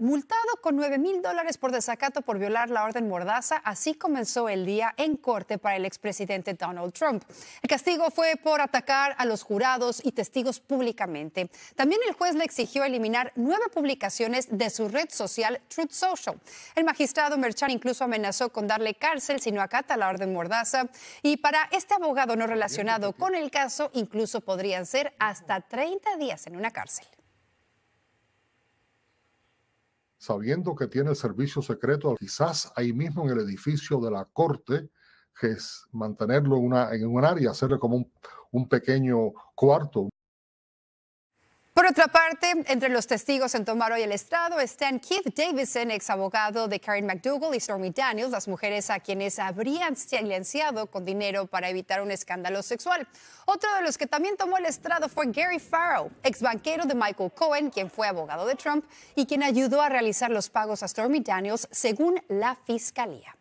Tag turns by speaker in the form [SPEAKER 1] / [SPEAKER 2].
[SPEAKER 1] Multado con 9 mil dólares por desacato por violar la orden mordaza, así comenzó el día en corte para el expresidente Donald Trump. El castigo fue por atacar a los jurados y testigos públicamente. También el juez le exigió eliminar nueve publicaciones de su red social Truth Social. El magistrado Merchan incluso amenazó con darle cárcel si no acata la orden mordaza. Y para este abogado no relacionado con el caso, incluso podrían ser hasta 30 días en una cárcel
[SPEAKER 2] sabiendo que tiene el servicio secreto, quizás ahí mismo en el edificio de la corte, que es mantenerlo una, en un área, hacerle como un, un pequeño cuarto,
[SPEAKER 1] por otra parte, entre los testigos en tomar hoy el estrado están Keith Davison, ex abogado de Karen McDougal y Stormy Daniels, las mujeres a quienes habrían silenciado con dinero para evitar un escándalo sexual. Otro de los que también tomó el estrado fue Gary Farrow, ex banquero de Michael Cohen, quien fue abogado de Trump y quien ayudó a realizar los pagos a Stormy Daniels, según la fiscalía.